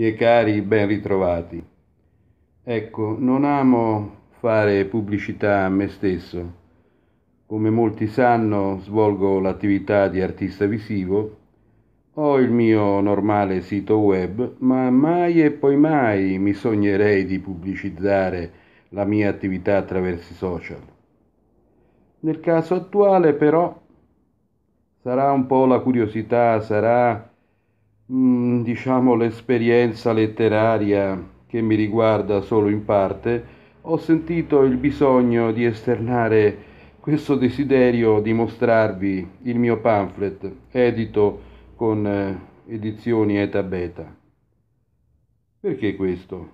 miei cari, ben ritrovati. Ecco, non amo fare pubblicità a me stesso. Come molti sanno, svolgo l'attività di artista visivo. Ho il mio normale sito web, ma mai e poi mai mi sognerei di pubblicizzare la mia attività attraverso i social. Nel caso attuale, però, sarà un po' la curiosità, sarà Mm, diciamo l'esperienza letteraria che mi riguarda solo in parte, ho sentito il bisogno di esternare questo desiderio di mostrarvi il mio pamphlet edito con eh, edizioni Eta Beta. Perché questo?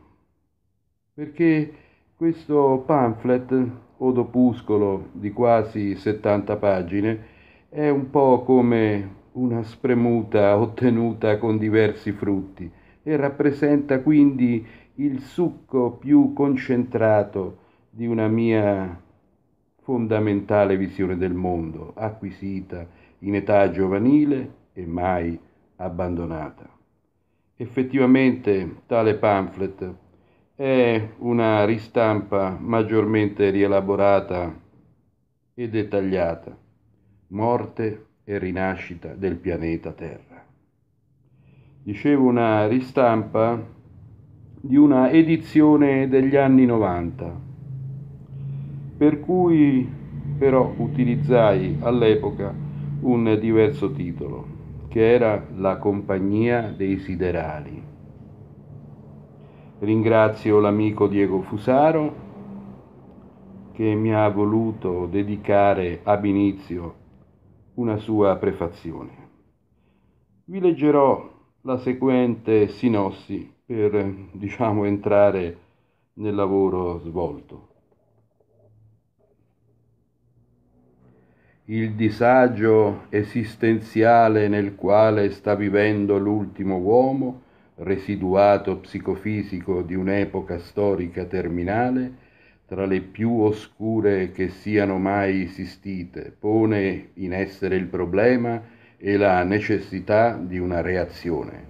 Perché questo pamphlet o dopuscolo di quasi 70 pagine è un po' come una spremuta ottenuta con diversi frutti e rappresenta quindi il succo più concentrato di una mia fondamentale visione del mondo, acquisita in età giovanile e mai abbandonata. Effettivamente tale pamphlet è una ristampa maggiormente rielaborata e dettagliata. Morte e rinascita del pianeta Terra. Dicevo una ristampa di una edizione degli anni 90, per cui però utilizzai all'epoca un diverso titolo, che era La compagnia dei siderali. Ringrazio l'amico Diego Fusaro che mi ha voluto dedicare ab inizio una sua prefazione. Vi leggerò la seguente sinossi per, diciamo, entrare nel lavoro svolto. Il disagio esistenziale nel quale sta vivendo l'ultimo uomo, residuato psicofisico di un'epoca storica terminale, tra le più oscure che siano mai esistite, pone in essere il problema e la necessità di una reazione,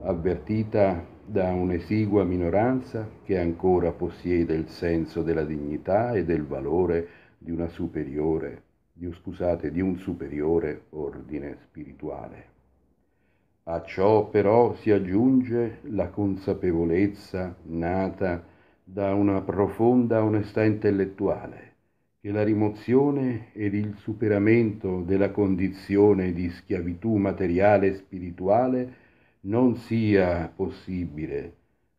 avvertita da un'esigua minoranza che ancora possiede il senso della dignità e del valore di una superiore, di, scusate, di un superiore ordine spirituale. A ciò però si aggiunge la consapevolezza nata da una profonda onestà intellettuale che la rimozione ed il superamento della condizione di schiavitù materiale e spirituale non sia possibile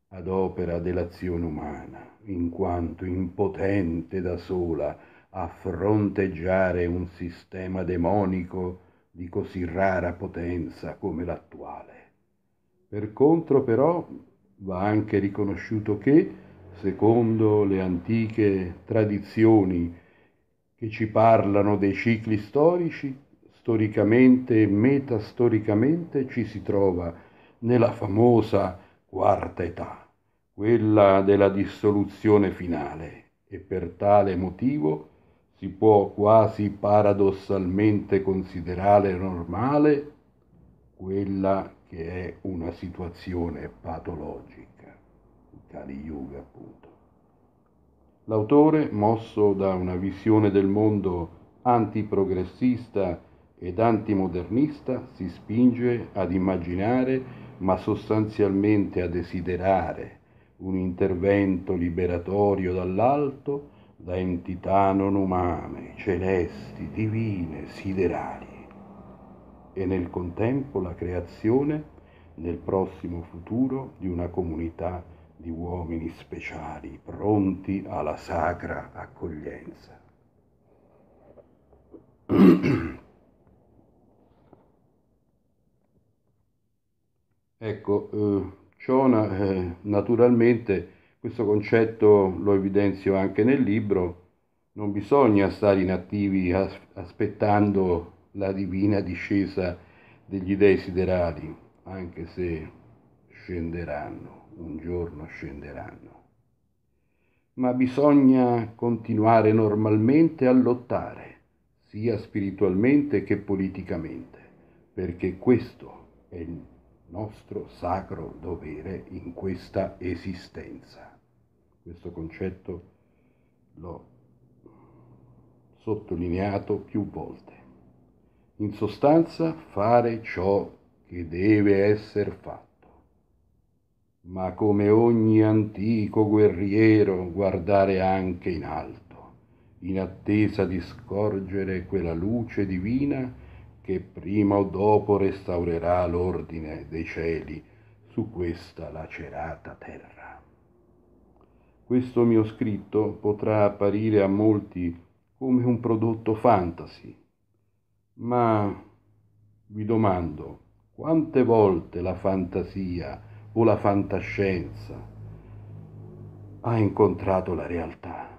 ad opera dell'azione umana, in quanto impotente da sola a fronteggiare un sistema demonico di così rara potenza come l'attuale. Per contro però va anche riconosciuto che secondo le antiche tradizioni che ci parlano dei cicli storici, storicamente e metastoricamente ci si trova nella famosa quarta età, quella della dissoluzione finale, e per tale motivo si può quasi paradossalmente considerare normale quella che è una situazione patologica di yoga appunto. L'autore, mosso da una visione del mondo antiprogressista ed antimodernista, si spinge ad immaginare, ma sostanzialmente a desiderare, un intervento liberatorio dall'alto da entità non umane, celesti, divine, siderali e nel contempo la creazione nel prossimo futuro di una comunità di uomini speciali pronti alla sacra accoglienza. Ecco, eh, Ciona eh, naturalmente questo concetto lo evidenzio anche nel libro, non bisogna stare inattivi as- aspettando la divina discesa degli dei siderati, anche se scenderanno un giorno scenderanno. Ma bisogna continuare normalmente a lottare, sia spiritualmente che politicamente, perché questo è il nostro sacro dovere in questa esistenza. Questo concetto l'ho sottolineato più volte. In sostanza fare ciò che deve essere fatto ma come ogni antico guerriero guardare anche in alto, in attesa di scorgere quella luce divina che prima o dopo restaurerà l'ordine dei cieli su questa lacerata terra. Questo mio scritto potrà apparire a molti come un prodotto fantasy, ma vi domando quante volte la fantasia o la fantascienza, ha incontrato la realtà,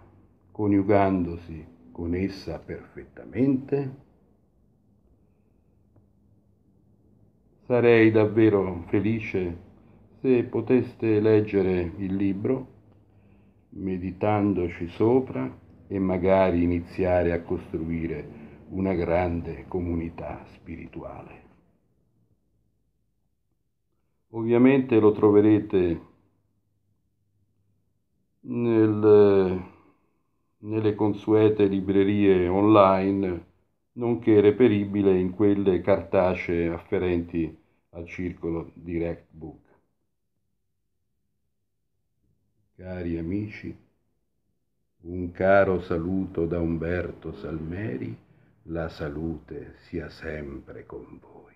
coniugandosi con essa perfettamente? Sarei davvero felice se poteste leggere il libro, meditandoci sopra e magari iniziare a costruire una grande comunità spirituale ovviamente lo troverete nel, nelle consuete librerie online nonché reperibile in quelle cartacee afferenti al circolo Direct Book. Cari amici, un caro saluto da Umberto Salmeri, la salute sia sempre con voi.